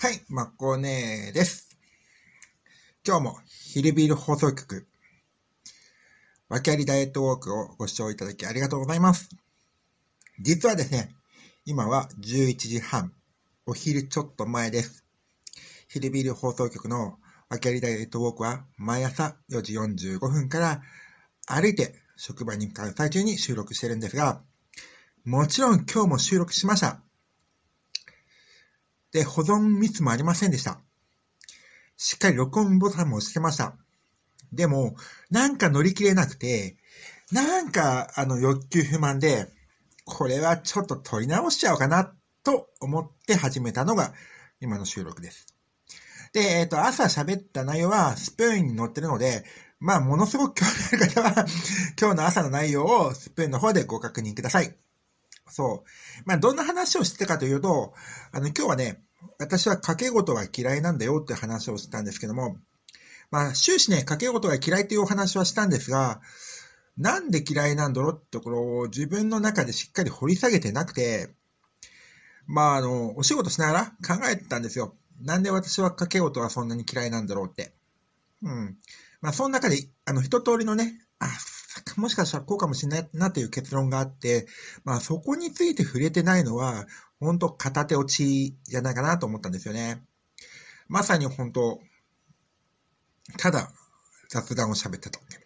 はい、まこねーです。今日もヒルビル放送局、ワケありダイエットウォークをご視聴いただきありがとうございます。実はですね、今は11時半、お昼ちょっと前です。ヒルビル放送局のワケありダイエットウォークは毎朝4時45分から歩いて職場に向かう最中に収録してるんですが、もちろん今日も収録しました。で、保存ミスもありませんでした。しっかり録音ボタンも押してました。でも、なんか乗り切れなくて、なんか、あの、欲求不満で、これはちょっと取り直しちゃおうかな、と思って始めたのが、今の収録です。で、えっ、ー、と、朝喋った内容は、スプーンに載ってるので、まあ、ものすごく興味ある方は、今日の朝の内容をスプーンの方でご確認ください。そう。まあ、どんな話をしてたかというと、あの、今日はね、私は掛け事が嫌いなんだよって話をしたんですけども、まあ、終始ね、掛け事が嫌いというお話はしたんですが、なんで嫌いなんだろうってところを自分の中でしっかり掘り下げてなくて、まあ、あの、お仕事しながら考えてたんですよ。なんで私は掛け事がそんなに嫌いなんだろうって。うん。まあ、その中で、あの、一通りのね、あ、もしかしたらこうかもしれないなという結論があって、まあそこについて触れてないのは、本当片手落ちじゃないかなと思ったんですよね。まさに本当、ただ雑談を喋ってたわけ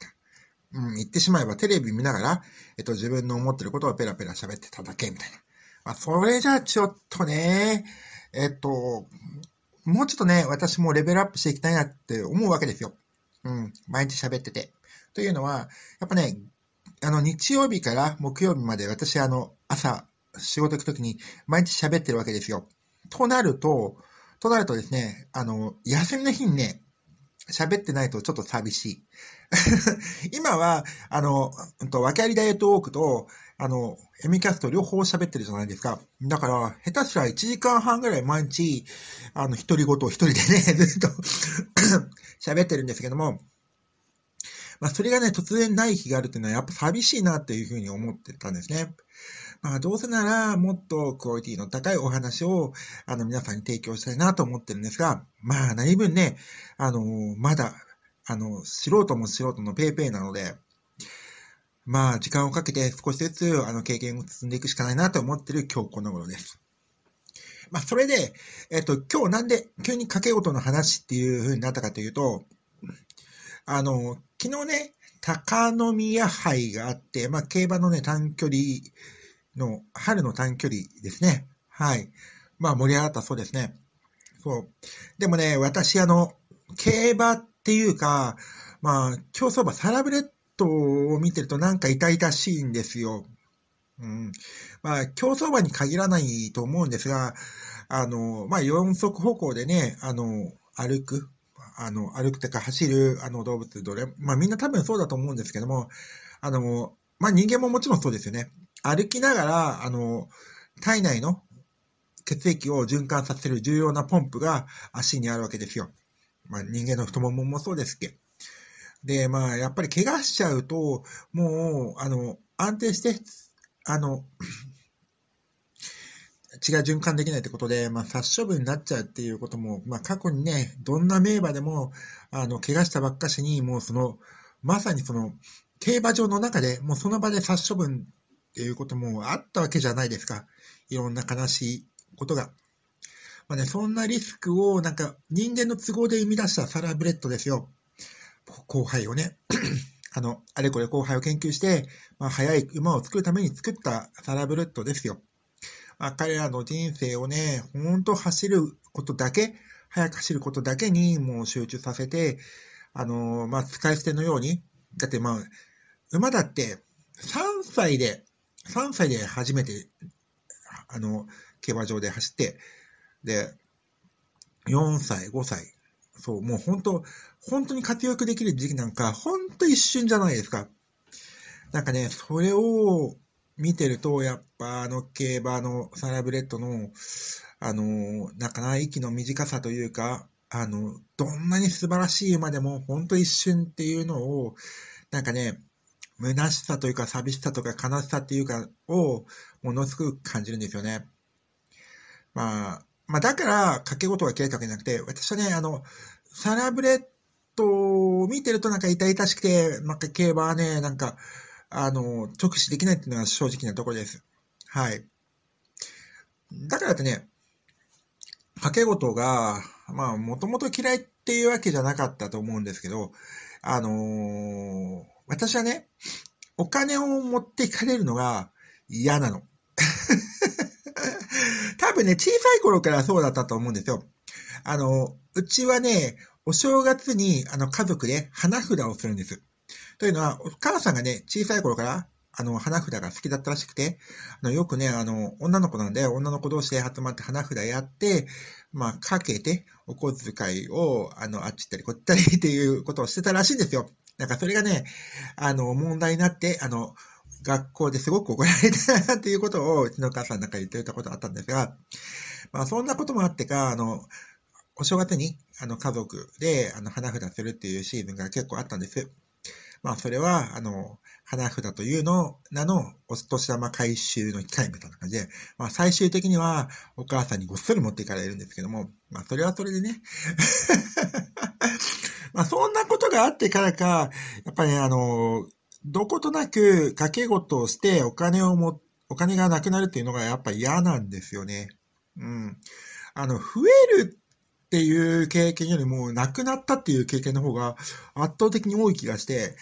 うん、言ってしまえばテレビ見ながら、えっと、自分の思ってることをペラペラ喋ってただけみたいな。まあ、それじゃあちょっとね、えっと、もうちょっとね、私もレベルアップしていきたいなって思うわけですよ。うん、毎日喋ってて。というのは、やっぱね、あの、日曜日から木曜日まで私、あの、朝、仕事行くときに毎日喋ってるわけですよ。となると、となるとですね、あの、休みの日にね、喋ってないとちょっと寂しい。今は、あの、訳ありダイエットウォークと、あの、エミキャスト両方喋ってるじゃないですか。だから、下手すら1時間半ぐらい毎日、あの、独り言を一人でね、ずっと 喋ってるんですけども、まあ、それがね、突然ない日があるっていうのはやっぱ寂しいなっていうふうに思ってたんですね。まあ、どうせならもっとクオリティの高いお話を、あの、皆さんに提供したいなと思ってるんですが、まあ、何分ね、あのー、まだ、あの、素人も素人の paypay なので、まあ、時間をかけて少しずつ、あの、経験を積んでいくしかないなと思ってる今日この頃です。まあ、それで、えっと、今日なんで急に掛け事の話っていう風になったかというと、あの、昨日ね、高宮杯があって、まあ、競馬のね、短距離の、春の短距離ですね。はい。まあ、盛り上がったそうですね。そう。でもね、私、あの、競馬っていうか、まあ、競走馬、サラブレッドを見てるとなんか痛々しいんですよ。うん。まあ、競走馬に限らないと思うんですが、あの、まあ、四足歩行でね、あの、歩く、あの、歩くとか走る、あの、動物どれ、まあみんな多分そうだと思うんですけども、あの、まあ人間ももちろんそうですよね。歩きながら、あの、体内の血液を循環させる重要なポンプが足にあるわけですよ。まあ人間の太もももそうですけど。で、まあやっぱり怪我しちゃうと、もう、あの、安定して、あの、血が循環できないってことで、まあ、殺処分になっちゃうっていうことも、まあ、過去にね、どんな名馬でも、あの、怪我したばっかしに、もうその、まさにその、競馬場の中で、もうその場で殺処分っていうこともあったわけじゃないですか。いろんな悲しいことが。まあね、そんなリスクを、なんか、人間の都合で生み出したサラブレッドですよ。後輩をね。あの、あれこれ後輩を研究して、まあ、早い馬を作るために作ったサラブレッドですよ。彼らの人生をね、ほんと走ることだけ、早く走ることだけにもう集中させて、あのー、まあ、使い捨てのように、だってまあ、馬だって3歳で、3歳で初めて、あの、競馬場で走って、で、4歳、5歳、そう、もう本当、本当に活躍できる時期なんか、本当一瞬じゃないですか。なんかね、それを見てると、やっぱあの競馬のサラブレッドの、あの、なかなか息の短さというか、あの、どんなに素晴らしい馬でも、ほんと一瞬っていうのを、なんかね、虚しさというか寂しさとか悲しさっていうかをものすごく感じるんですよね。まあ、まあだから掛け事が嫌いっわけじゃなくて、私はね、あの、サラブレッドを見てるとなんか痛々しくて、なんか競馬はね、なんか、あの、直視できないっていうのが正直なところです。はい。だからってね、掛け事が、まあ、もともと嫌いっていうわけじゃなかったと思うんですけど、あのー、私はね、お金を持っていかれるのが嫌なの。多分ね、小さい頃からそうだったと思うんですよ。あの、うちはね、お正月に、あの、家族で花札をするんです。というのは、お母さんがね、小さい頃から、あの、花札が好きだったらしくて、あの、よくね、あの、女の子なんで、女の子同士で集まって花札やって、まあ、かけて、お小遣いを、あの、あっち行ったり、こっち行ったり っていうことをしてたらしいんですよ。なんか、それがね、あの、問題になって、あの、学校ですごく怒られたっていうことを、うちの母さんなんか言ってたことあったんですが、まあ、そんなこともあってか、あの、お正月に、あの、家族で、あの、花札するっていうシーズンが結構あったんです。まあ、それは、あの、花札というの、名のお年玉回収の機会みたいな感じで、まあ、最終的にはお母さんにごっそり持っていかれるんですけども、まあ、それはそれでね まあ、そんなことがあってからか、やっぱり、ね、あの、どことなく掛け事をしてお金をも、お金がなくなるっていうのがやっぱ嫌なんですよね。うん。あの、増えるっていう経験よりも、亡くなったっていう経験の方が圧倒的に多い気がして、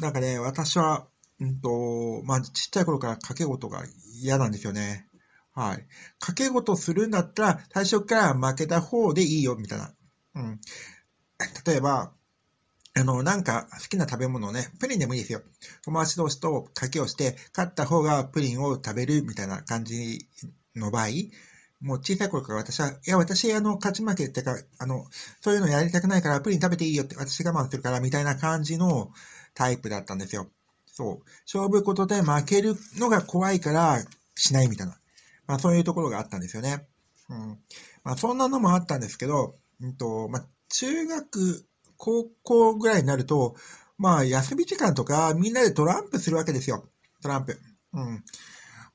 なんかね、私は、うんと、まあ、ちっちゃい頃から掛け事が嫌なんですよね。はい。掛け事するんだったら、最初から負けた方でいいよ、みたいな。うん。例えば、あの、なんか好きな食べ物をね、プリンでもいいですよ。友達同士と賭けをして、勝った方がプリンを食べるみたいな感じの場合、もう小さい頃から私は、いや、私、あの、勝ち負けってか、あの、そういうのやりたくないからプリン食べていいよって、私我慢するから、みたいな感じのタイプだったんですよ。そう。勝負ことで負けるのが怖いから、しないみたいな。まあ、そういうところがあったんですよね。うん。まあ、そんなのもあったんですけど、うんと、まあ、中学、高校ぐらいになると、まあ、休み時間とか、みんなでトランプするわけですよ。トランプ。うん。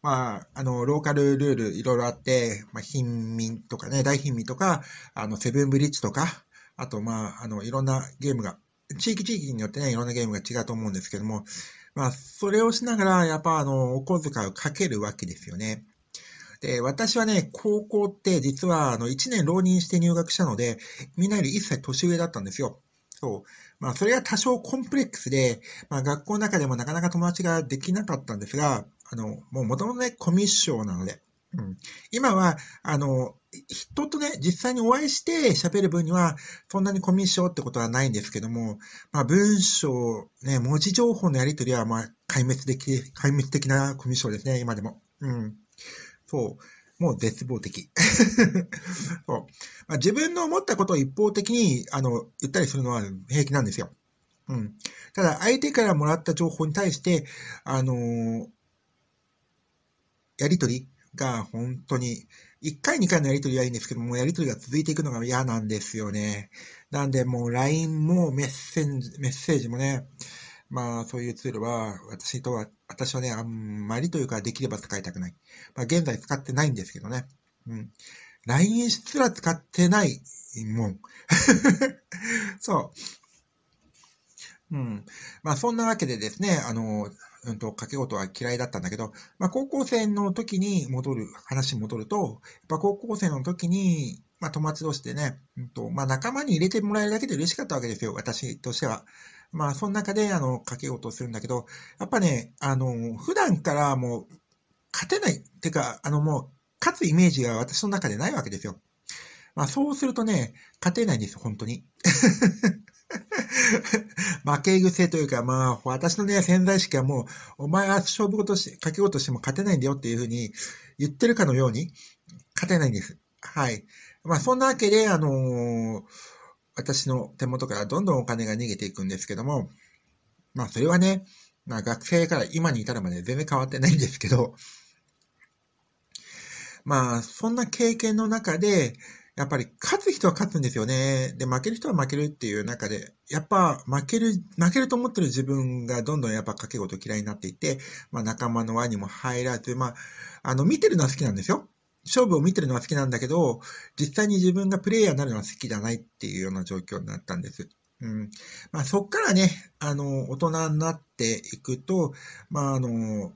まあ、あの、ローカルルールいろいろあって、まあ、貧民とかね、大貧民とか、あの、セブンブリッジとか、あと、まあ、あの、いろんなゲームが、地域地域によってね、いろんなゲームが違うと思うんですけども、まあ、それをしながら、やっぱ、あの、お小遣いをかけるわけですよね。で、私はね、高校って実は、あの、1年浪人して入学したので、みんなより一切年上だったんですよ。そう。まあ、それが多少コンプレックスで、まあ、学校の中でもなかなか友達ができなかったんですが、あの、もう元々ね、コミッションなので、うん、今は、あの、人とね、実際にお会いして喋る分には、そんなにコミッションってことはないんですけども、まあ文章、ね、文字情報のやり取りは、まあ、壊滅的、壊滅的なコミッションですね、今でも。うん。そう。もう絶望的。そうまあ、自分の思ったことを一方的に、あの、言ったりするのは平気なんですよ。うん。ただ、相手からもらった情報に対して、あのーやりとりが本当に、1回2回のやりとりはいいんですけども、やりとりが続いていくのが嫌なんですよね。なんでもう LINE もメッセンメッセージもね、まあそういうツールは私とは、私はね、あんまりというかできれば使いたくない。まあ現在使ってないんですけどね。うん。LINE すら使ってないもん。そう。うん。まあそんなわけでですね、あの、うんと、掛け事は嫌いだったんだけど、まあ、高校生の時に戻る、話戻ると、やっぱ高校生の時に、まあ、友達同士でね、うんと、まあ、仲間に入れてもらえるだけで嬉しかったわけですよ、私としては。まあ、その中で、あの、掛け事をするんだけど、やっぱね、あの、普段からもう、勝てない、っていうか、あの、もう、勝つイメージが私の中でないわけですよ。まあ、そうするとね、勝てないんです、本当に。負け癖というか、まあ、私のね、潜在意識はもう、お前は勝負ごとし、かけごとしても勝てないんだよっていうふうに言ってるかのように、勝てないんです。はい。まあ、そんなわけで、あのー、私の手元からどんどんお金が逃げていくんですけども、まあ、それはね、まあ、学生から今に至るまで全然変わってないんですけど、まあ、そんな経験の中で、やっぱり勝つ人は勝つんですよね。で、負ける人は負けるっていう中で、やっぱ負ける、負けると思ってる自分がどんどんやっぱ賭け事嫌いになっていて、まあ仲間の輪にも入らず、まあ、あの、見てるのは好きなんですよ。勝負を見てるのは好きなんだけど、実際に自分がプレイヤーになるのは好きじゃないっていうような状況になったんです。うん。まあそっからね、あの、大人になっていくと、まああの、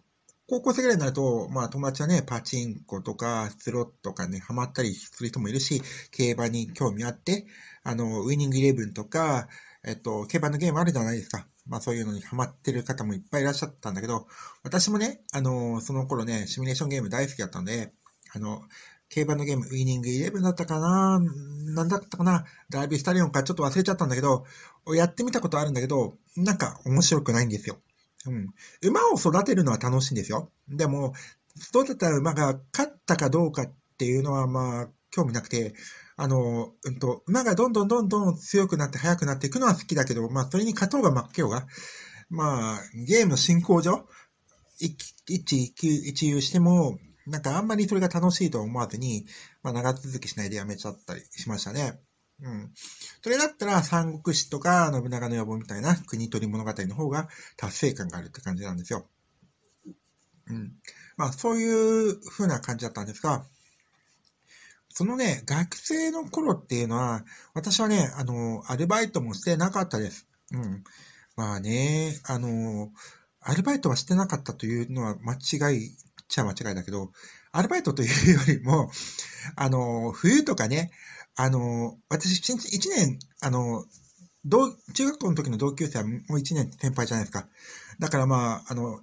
高校生ぐらいになると、まあ友達はね、パチンコとかスロットとかね、ハマったりする人もいるし、競馬に興味あって、あの、ウイニングイレブンとか、えっと、競馬のゲームあるじゃないですか。まあそういうのにハマってる方もいっぱいいらっしゃったんだけど、私もね、あの、その頃ね、シミュレーションゲーム大好きだったんで、あの、競馬のゲーム、ウイニングイレブンだったかななんだったかなダービースタリオンかちょっと忘れちゃったんだけど、やってみたことあるんだけど、なんか面白くないんですよ。うん。馬を育てるのは楽しいんですよ。でも、育てた馬が勝ったかどうかっていうのは、まあ、興味なくて、あの、うんと、馬がどんどんどんどん強くなって速くなっていくのは好きだけど、まあ、それに勝とうが負けようが、まあ、ゲームの進行上、一、一、一遊しても、なんかあんまりそれが楽しいと思わずに、まあ、長続きしないでやめちゃったりしましたね。うん。それだったら、三国志とか信長の予防みたいな国取り物語の方が達成感があるって感じなんですよ。うん。まあ、そういう風な感じだったんですが、そのね、学生の頃っていうのは、私はね、あの、アルバイトもしてなかったです。うん。まあね、あの、アルバイトはしてなかったというのは間違いっちゃ間違いだけど、アルバイトというよりも、あの、冬とかね、あの、私、一年、あの、同、中学校の時の同級生はもう一年先輩じゃないですか。だからまあ、あの、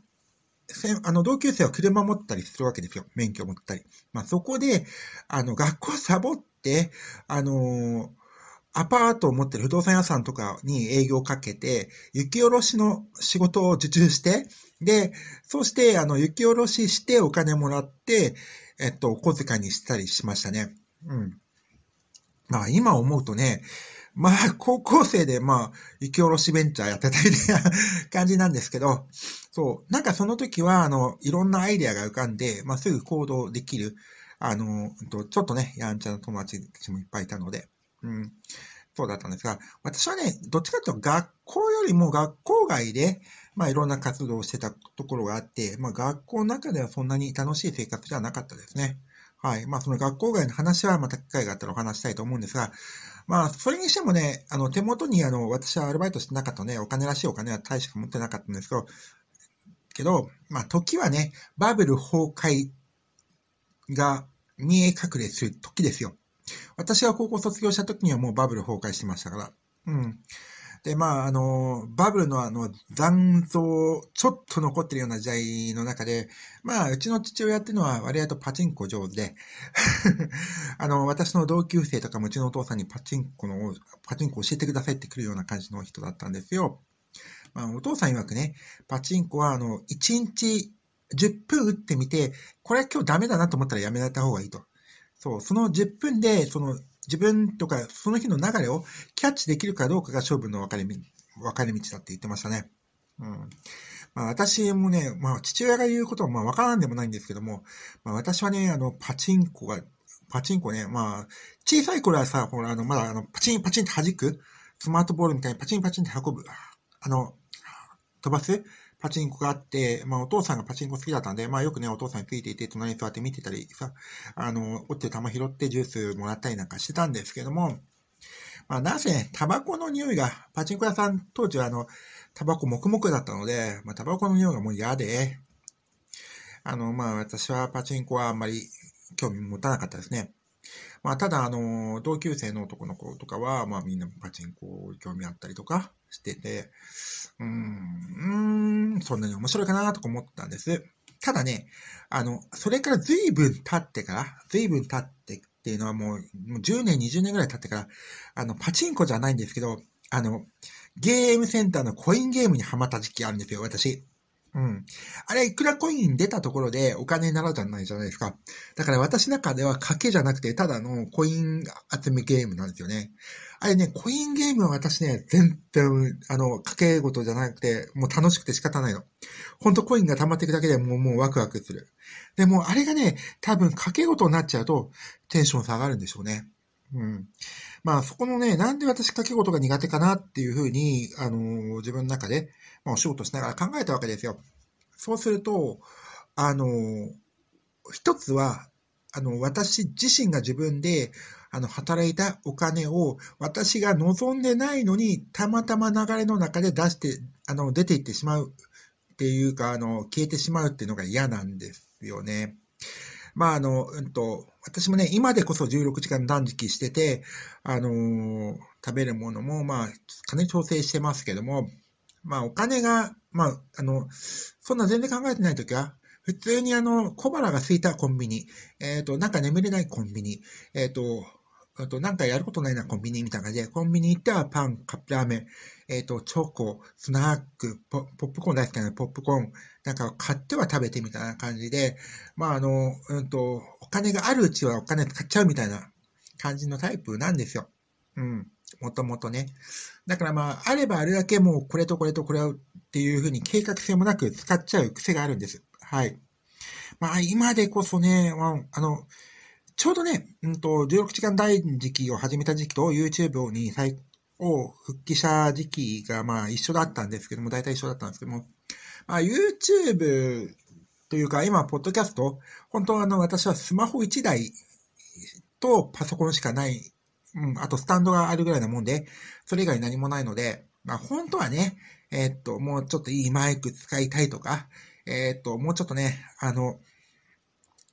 せあの同級生は車持ったりするわけですよ。免許持ったり。まあ、そこで、あの、学校サボって、あのアパートを持ってる不動産屋さんとかに営業をかけて、雪下ろしの仕事を受注して、で、そして、あの、雪下ろししてお金もらって、えっと、小遣いにしたりしましたね。うん。まあ、今思うとね、まあ、高校生で、まあ、雪下ろしベンチャーやってたみたいな感じなんですけど、そう、なんかその時は、あの、いろんなアイデアが浮かんで、まあ、すぐ行動できる、あの、ちょっとね、やんちゃな友達たちもいっぱいいたので、うん。そうだったんですが、私はね、どっちかというと学校よりも学校外で、まあいろんな活動をしてたところがあって、まあ学校の中ではそんなに楽しい生活ではなかったですね。はい。まあその学校外の話はまた機会があったらお話したいと思うんですが、まあそれにしてもね、あの手元にあの私はアルバイトしてなかったね、お金らしいお金は大しか持ってなかったんですけど、けど、まあ時はね、バブル崩壊が見え隠れする時ですよ。私が高校卒業した時にはもうバブル崩壊してましたから。うん。で、まあ、あの、バブルのあの、残像、ちょっと残ってるような時代の中で、まあ、うちの父親っていうのは割合とパチンコ上手で あの、私の同級生とかもうちのお父さんにパチンコの、パチンコ教えてくださいってくるような感じの人だったんですよ。まあ、お父さん曰くね、パチンコはあの、1日10分打ってみて、これ今日ダメだなと思ったらやめられた方がいいと。そう、その10分で、その自分とかその日の流れをキャッチできるかどうかが勝負の分かれ道だって言ってましたね。うん。まあ私もね、まあ父親が言うことはまあわからんでもないんですけども、まあ私はね、あの、パチンコが、パチンコね、まあ、小さい頃はさ、ほら、あの、まだあの、パチンパチンって弾く、スマートボールみたいにパチンパチンって運ぶ、あの、飛ばすパチンコがあって、まあ、お父さんがパチンコ好きだったんで、まあ、よくね、お父さんについていて、隣に座って見てたりさ、あの、折って玉拾ってジュースもらったりなんかしてたんですけども、まあ、なぜ、タバコの匂いが、パチンコ屋さん、当時はあの、タバコ黙々だったので、まあ、タバコの匂いがもう嫌で、あの、まあ、私はパチンコはあんまり興味持たなかったですね。まあ、ただ、あの、同級生の男の子とかは、まあ、みんなパチンコ興味あったりとかしてて、うーん、そんなに面白いかなとか思ったんです。ただね、あの、それから随分経ってから、随分経ってっていうのはもう、もう10年、20年ぐらい経ってから、あの、パチンコじゃないんですけど、あの、ゲームセンターのコインゲームにハマった時期あるんですよ、私。うん。あれ、いくらコイン出たところでお金にならじゃないじゃないですか。だから私の中では賭けじゃなくて、ただのコイン集めゲームなんですよね。あれね、コインゲームは私ね、全然、あの、賭け事じゃなくて、もう楽しくて仕方ないの。ほんとコインが溜まっていくだけでもう、もうワクワクする。でも、あれがね、多分賭け事になっちゃうと、テンション下がるんでしょうね。うん。まあそこのね、なんで私掛け事が苦手かなっていうふうに、あのー、自分の中で、まあ、お仕事しながら考えたわけですよ。そうすると、あのー、一つは、あの、私自身が自分で、あの、働いたお金を、私が望んでないのに、たまたま流れの中で出して、あの、出ていってしまうっていうか、あの、消えてしまうっていうのが嫌なんですよね。まあ、あの、うんと、私もね、今でこそ16時間断食してて、あのー、食べるものも、まあ、金調整してますけども、まあ、お金が、まあ、あの、そんな全然考えてないときは、普通にあの、小腹が空いたコンビニ、えっ、ー、と、なんか眠れないコンビニ、えっ、ー、と、あと、なんかやることないな、コンビニみたいな感じで、コンビニ行ったらパン、カップラーメン、えっ、ー、と、チョコ、スナックポ、ポップコーン大好きなポップコーン、なんか買っては食べてみたいな感じで、まあ、あの、うんと、お金があるうちはお金使っちゃうみたいな感じのタイプなんですよ。うん。もともとね。だからまあ、あればあるだけもうこれとこれとこれっていうふうに計画性もなく使っちゃう癖があるんです。はい。まあ、今でこそね、あの、ちょうどね、うんと、16時間大時期を始めた時期と YouTube に再を復帰した時期がまあ一緒だったんですけども、大体一緒だったんですけども、まあ、YouTube というか、今、ポッドキャスト、本当あの、私はスマホ1台とパソコンしかない、うん、あとスタンドがあるぐらいなもんで、それ以外何もないので、まあ、本当はね、えー、っと、もうちょっといいマイク使いたいとか、えー、っと、もうちょっとね、あの、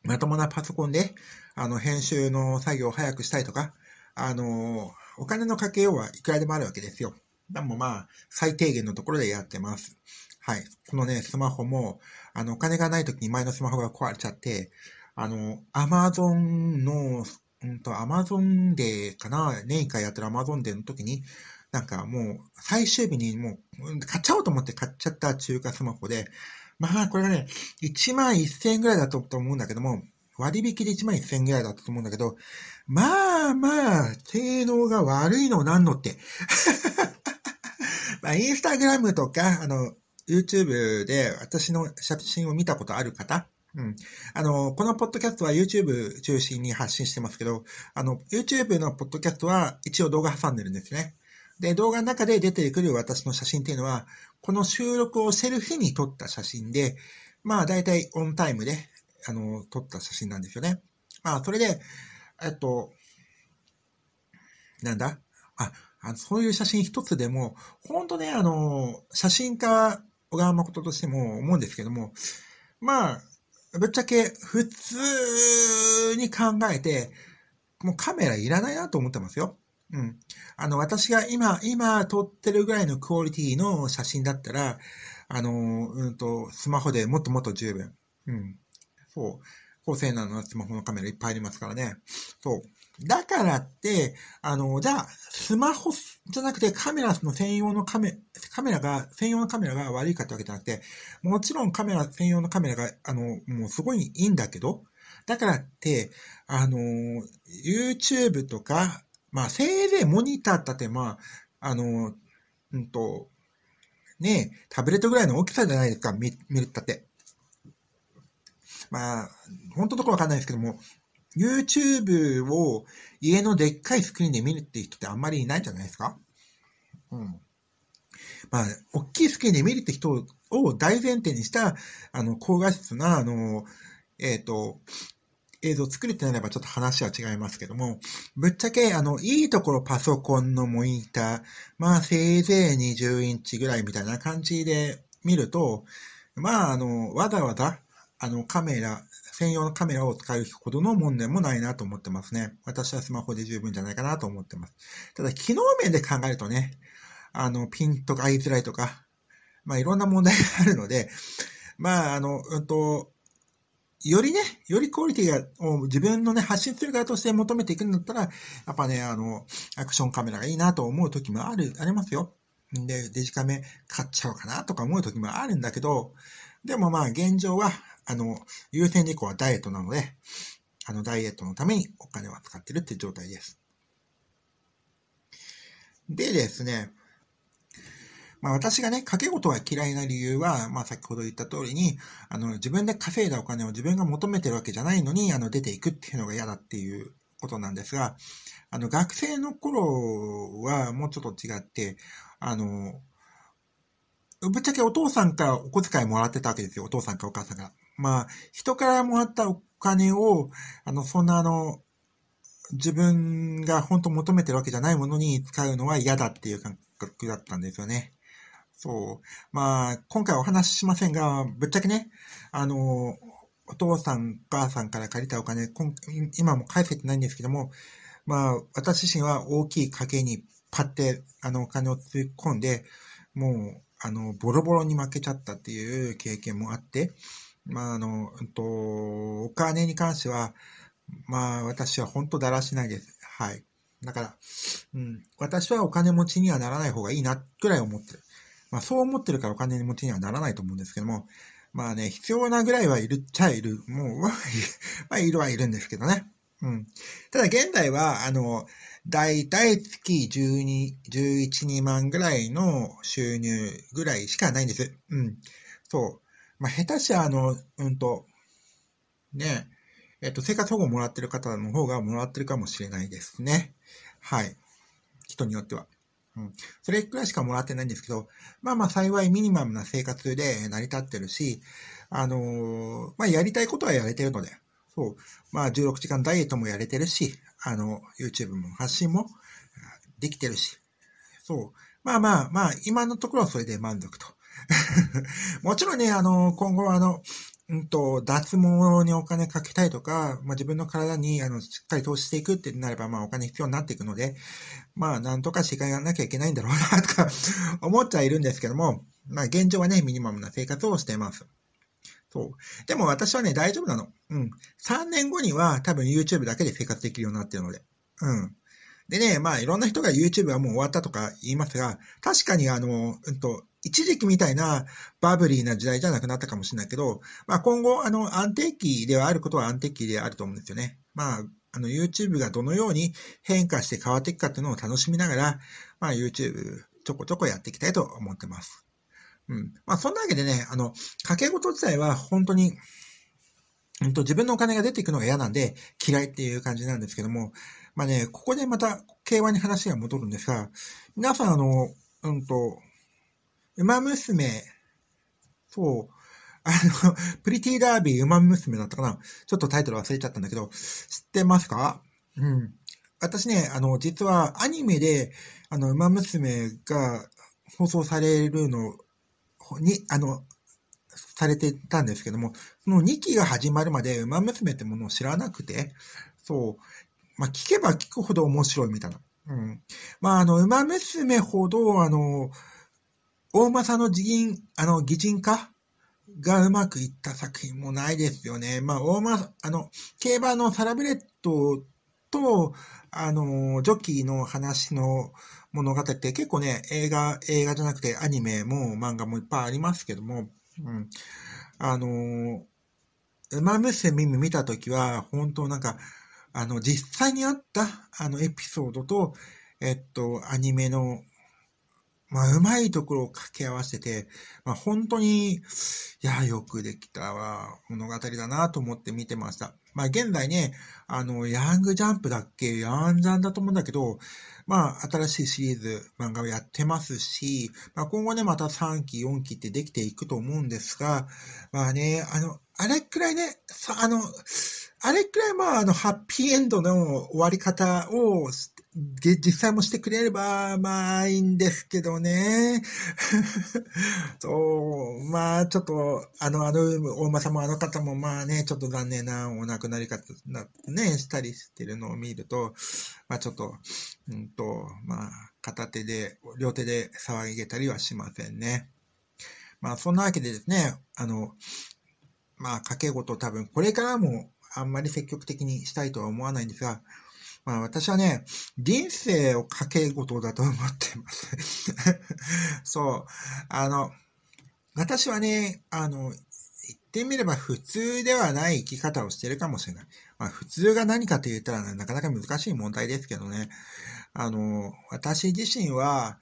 まともなパソコンで、あの、編集の作業を早くしたいとか、あの、お金のかけようはいくらでもあるわけですよ。でもまあ、最低限のところでやってます。はい。このね、スマホも、あの、お金がない時に前のスマホが壊れちゃって、あの、アマゾンの、うんと、アマゾンデーかな、年1回やってるアマゾンデーの時に、なんかもう、最終日にもう、買っちゃおうと思って買っちゃった中華スマホで、まあ、これがね、1万1000円ぐらいだと思うんだけども、割引で1万1000円ぐらいだったと思うんだけど、まあまあ、性能が悪いのなんのって。まあ、インスタグラムとか、あの、YouTube で私の写真を見たことある方、うん。あの、このポッドキャストは YouTube 中心に発信してますけど、あの、YouTube のポッドキャストは一応動画挟んでるんですね。で、動画の中で出てくる私の写真っていうのは、この収録をセルフに撮った写真で、まあ大体オンタイムで、あの、撮った写真なんですよね。まあ、それで、えっと、なんだあ、あそういう写真一つでも、本当ね、あの、写真家、小川誠としても思うんですけども、まあ、ぶっちゃけ普通に考えて、もうカメラいらないなと思ってますよ。うん。あの、私が今、今撮ってるぐらいのクオリティの写真だったら、あの、うんと、スマホでもっともっと十分。うん。そう、高性能なスマホのカメラいっぱいありますからね。そう。だからって、あの、じゃあ、スマホじゃなくてカメラの専用のカメ、カメラが、専用のカメラが悪いかってわけじゃなくて、もちろんカメラ専用のカメラが、あの、もうすごいいいんだけど、だからって、あの、YouTube とか、まあ、せいぜいモニターだって、まあ、あの、うんと、ねタブレットぐらいの大きさじゃないですか、見、見るったって。まあ、本当のところわかんないですけども、YouTube を家のでっかいスクリーンで見るっていう人ってあんまりいないんじゃないですかうん。まあ、大きいスクリーンで見るって人を大前提にした、あの、高画質な、あの、えっ、ー、と、映像作れてなればちょっと話は違いますけども、ぶっちゃけ、あの、いいところパソコンのモニター、まあ、せいぜい20インチぐらいみたいな感じで見ると、まあ、あの、わざわざあの、カメラ、専用のカメラを使うほどの問題もないなと思ってますね。私はスマホで十分じゃないかなと思ってます。ただ、機能面で考えるとね、あの、ピンとか合いづらいとか、まあ、いろんな問題があるので、まあ、あの、うんと、よりね、よりクオリティが、を自分のね、発信する側として求めていくんだったら、やっぱね、あの、アクションカメラがいいなと思う時もある、ありますよ。で、デジカメ買っちゃおうかなとか思う時もあるんだけど、でもまあ現状は、あの、優先事項はダイエットなので、あの、ダイエットのためにお金は使ってるっていう状態です。でですね、まあ私がね、掛け事は嫌いな理由は、まあ先ほど言った通りに、あの、自分で稼いだお金を自分が求めてるわけじゃないのに、あの、出ていくっていうのが嫌だっていうことなんですが、あの、学生の頃はもうちょっと違って、あの、ぶっちゃけお父さんからお小遣いもらってたわけですよ、お父さんかお母さんが。まあ、人からもらったお金を、あの、そんなあの、自分が本当求めてるわけじゃないものに使うのは嫌だっていう感覚だったんですよね。そう。まあ、今回お話ししませんが、ぶっちゃけね、あの、お父さん、お母さんから借りたお金、今も返せてないんですけども、まあ、私自身は大きい家計にパッて、あの、お金を突っ込んで、もう、あの、ボロボロに負けちゃったっていう経験もあって、まあ、あの、うんと、お金に関しては、まあ、私は本当だらしないです。はい。だから、うん、私はお金持ちにはならない方がいいな、くらい思ってる。まあ、そう思ってるからお金持ちにはならないと思うんですけども、まあね、必要なぐらいはいるっちゃいる。もう、まあ、いるはいるんですけどね。うん。ただ現代は、あの、だいたい月12、11、2万ぐらいの収入ぐらいしかないんです。うん。そう。まあ、下手しあの、うんと、ね、えっと、生活保護もらってる方の方がもらってるかもしれないですね。はい。人によっては。うん。それくらいしかもらってないんですけど、まあまあ幸いミニマムな生活で成り立ってるし、あのー、まあやりたいことはやれてるので、そう。まあ16時間ダイエットもやれてるし、あの、YouTube も発信もできてるし、そう。まあまあまあ、今のところはそれで満足と。もちろんね、あの、今後はあの、うんと、脱毛にお金かけたいとか、まあ、自分の体にあのしっかり投資していくってなれば、まあ、お金必要になっていくので、まあ、なんとかしていかなきゃいけないんだろうな、とか思っちゃいるんですけども、まあ、現状はね、ミニマムな生活をしています。そう。でも私はね、大丈夫なの。うん。3年後には多分 YouTube だけで生活できるようになってるので。うん。でね、まあいろんな人が YouTube はもう終わったとか言いますが、確かにあの、うんと、一時期みたいなバブリーな時代じゃなくなったかもしれないけど、まあ今後、あの、安定期ではあることは安定期であると思うんですよね。まあ、あの YouTube がどのように変化して変わっていくかっていうのを楽しみながら、まあ YouTube ちょこちょこやっていきたいと思ってます。うん。まあ、そんなわけでね、あの、掛け事自体は本当に、うんと、自分のお金が出ていくのが嫌なんで、嫌いっていう感じなんですけども、まあね、ここでまた、競馬に話が戻るんですが、皆さん、あの、うんと、馬娘、そう、あの、プリティダービー馬娘だったかなちょっとタイトル忘れちゃったんだけど、知ってますかうん。私ね、あの、実はアニメで、あの、馬娘が放送されるのに、あの、されてたんですけども、その2期が始まるまで、馬娘ってものを知らなくて、そう、まあ、聞けば聞くほど面白いみたいな。うん。まあ、あの、馬娘ほど、あの、大政の辞銀、あの、擬人化がうまくいった作品もないですよね。まあ、大ま、あの、競馬のサラブレッドと、あの、ジョッキーの話の、物語って結構ね、映画、映画じゃなくてアニメも漫画もいっぱいありますけども、うん。あのー、馬娘ミ見たときは、本当なんか、あの、実際にあった、あの、エピソードと、えっと、アニメのまあ、うまいところを掛け合わせて、まあ、本当に、いや、よくできた物語だなと思って見てました。まあ、現在ね、あの、ヤングジャンプだっけ、ヤンジャンだと思うんだけど、まあ、新しいシリーズ、漫画をやってますし、まあ、今後ね、また3期、4期ってできていくと思うんですが、まあね、あの、あれくらいね、さ、あの、あれくらい、まあ、あの、ハッピーエンドの終わり方を、で実際もしてくれれば、まあ、いいんですけどね。そう、まあ、ちょっと、あの、あの、大間さんもあの方も、まあね、ちょっと残念なお亡くなり方な、ね、したりしてるのを見ると、まあ、ちょっと、うんと、まあ、片手で、両手で騒げたりはしませんね。まあ、そんなわけでですね、あの、まあ、掛け事多分、これからも、あんまり積極的にしたいとは思わないんですが、まあ私はね、人生をかけとだと思ってます そう。あの、私はね、あの、言ってみれば普通ではない生き方をしてるかもしれない。まあ普通が何かと言ったら、ね、なかなか難しい問題ですけどね。あの、私自身は、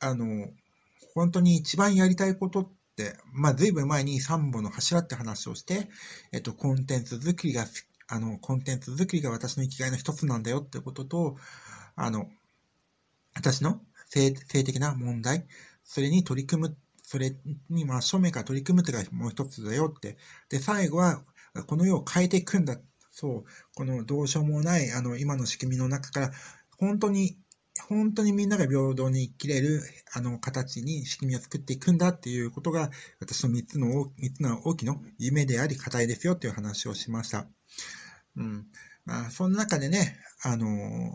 あの、本当に一番やりたいことって、まあ、随分前に3本の柱って話をして、えっと、コンテンツ作りが、あの、コンテンツ作りが私の生きがいの一つなんだよってことと、あの、私の性性的な問題、それに取り組む、それに、まあ、正面から取り組むってがもう一つだよって。で、最後は、この世を変えていくんだ。そう、このどうしようもない、あの、今の仕組みの中から、本当に本当にみんなが平等に生きれる、あの、形に仕組みを作っていくんだっていうことが、私の3つの、三つの大きな夢であり、課題ですよっていう話をしました。うん。まあ、その中でね、あのー、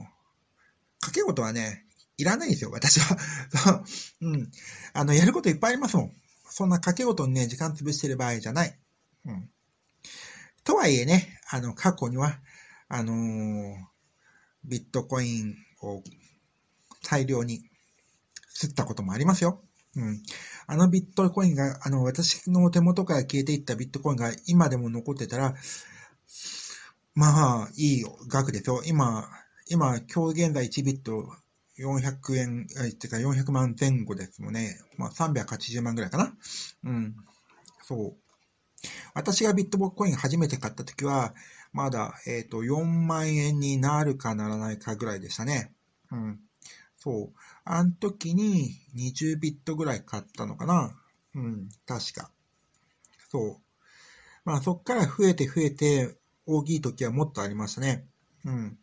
掛け事はね、いらないですよ、私は。うん。あの、やることいっぱいありますもん。そんな掛け事にね、時間潰してる場合じゃない。うん。とはいえね、あの、過去には、あのー、ビットコインを大量に吸ったこともありますよ。うん。あのビットコインが、あの、私の手元から消えていったビットコインが今でも残ってたら、まあ、いい額ですよ。今、今、今日現在1ビット400円、え、てか400万前後ですもんね。まあ、380万ぐらいかな。うん。そう。私がビットコイン初めて買った時は、まだ、えっ、ー、と、4万円になるかならないかぐらいでしたね。うん。そう。あの時に20ビットぐらい買ったのかなうん、確か。そう。まあそっから増えて増えて、大きい時はもっとありましたね。うん。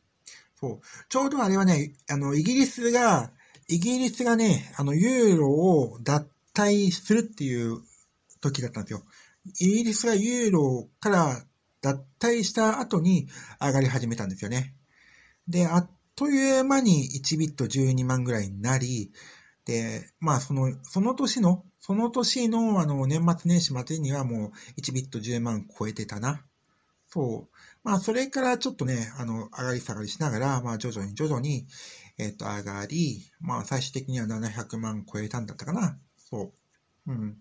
そう。ちょうどあれはね、あの、イギリスが、イギリスがね、あの、ユーロを脱退するっていう時だったんですよ。イギリスがユーロから脱退した後に上がり始めたんですよね。で、あっという間に1ビット12万ぐらいになり、で、まあその、その年の、その年のあの年末年始までにはもう1ビット10万超えてたな。そう。まあそれからちょっとね、あの、上がり下がりしながら、まあ徐々に徐々に、えっ、ー、と、上がり、まあ最終的には700万超えたんだったかな。そう。うん。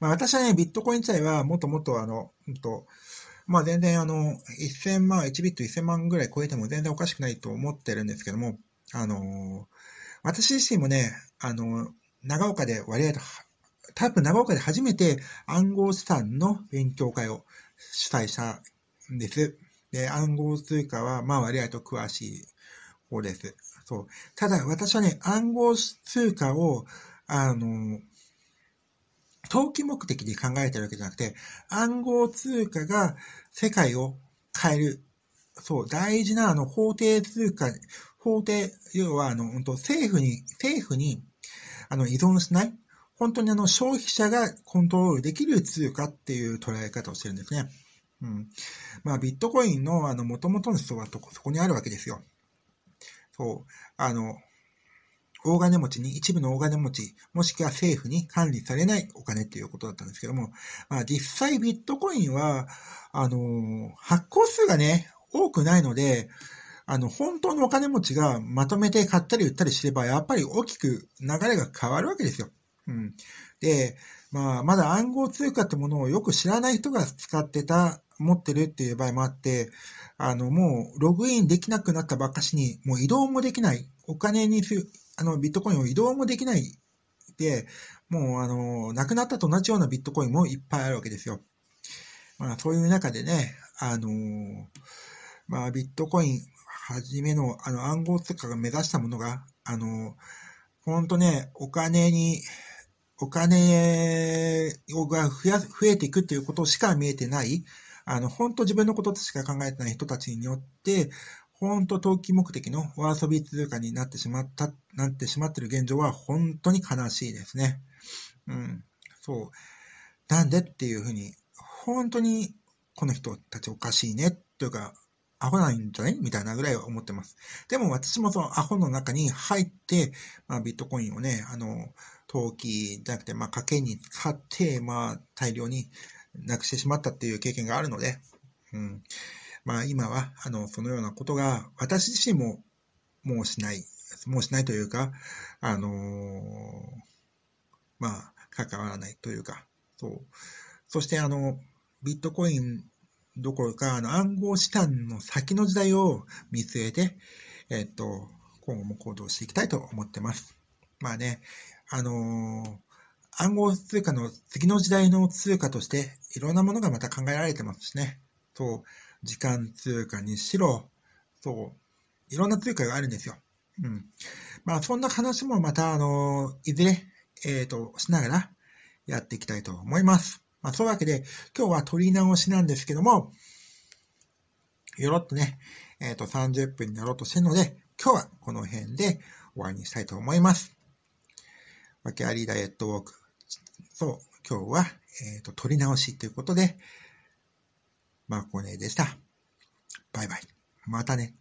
まあ私はね、ビットコイン自体はもっともっとあの、うんと、まあ全然あの、1000万、1ビット1000万ぐらい超えても全然おかしくないと思ってるんですけども、あの、私自身もね、あの、長岡で割合と、多分長岡で初めて暗号資産の勉強会を主催したんです。で、暗号通貨は、まあ割合と詳しい方です。そう。ただ私はね、暗号通貨を、あの、投機目的で考えてるわけじゃなくて、暗号通貨が世界を変える。そう、大事なあの法定通貨、法定、要はあの、本当政府に、政府にあの依存しない、本当にあの消費者がコントロールできる通貨っていう捉え方をしてるんですね。うん。まあ、ビットコインのあの元々の人はそこにあるわけですよ。そう。あの、大金持ちに、一部の大金持ち、もしくは政府に管理されないお金っていうことだったんですけども、まあ、実際ビットコインは、あの発行数がね、多くないので、あの、本当のお金持ちがまとめて買ったり売ったりすれば、やっぱり大きく流れが変わるわけですよ。うん。で、まあ、まだ暗号通貨ってものをよく知らない人が使ってた、持ってるっていう場合もあって、あの、もうログインできなくなったばっかしに、もう移動もできない、お金にする、あの、ビットコインを移動もできないで、もう、あの、なくなったと同じようなビットコインもいっぱいあるわけですよ。まあ、そういう中でね、あのまあ、ビットコインはじめの、あの、暗号通貨が目指したものが、あのほんとね、お金に、お金が増や、増えていくっていうことしか見えてない、あの、本当自分のことしか考えてない人たちによって、本当投機目的のお遊び通貨になってしまった、なってしまってる現状は本当に悲しいですね。うん。そう。なんでっていうふうに、本当にこの人たちおかしいねというか、アホなんじゃないみたいなぐらいは思ってます。でも私もそのアホの中に入って、まあ、ビットコインをね、あの、投機じゃなくて、まあ、賭けに使って、まあ、大量になくしてしまったっていう経験があるので、うん。まあ今は、あの、そのようなことが、私自身も、もうしない、もうしないというか、あのー、まあ、関わらないというか、そう。そして、あの、ビットコインどころか、あの、暗号資産の先の時代を見据えて、えっと、今後も行動していきたいと思ってます。まあね、あのー、暗号通貨の次の時代の通貨として、いろんなものがまた考えられてますしね。そう。時間通貨にしろ、そう、いろんな通貨があるんですよ。うん。まあ、そんな話もまた、あの、いずれ、えっ、ー、と、しながらやっていきたいと思います。まあ、そういうわけで、今日は取り直しなんですけども、よろっとね、えっ、ー、と、30分になろうとしてるので、今日はこの辺で終わりにしたいと思います。わけありダイエットウォーク。そう、今日は、えっ、ー、と、取り直しということで、まこねでした。バイバイ。またね。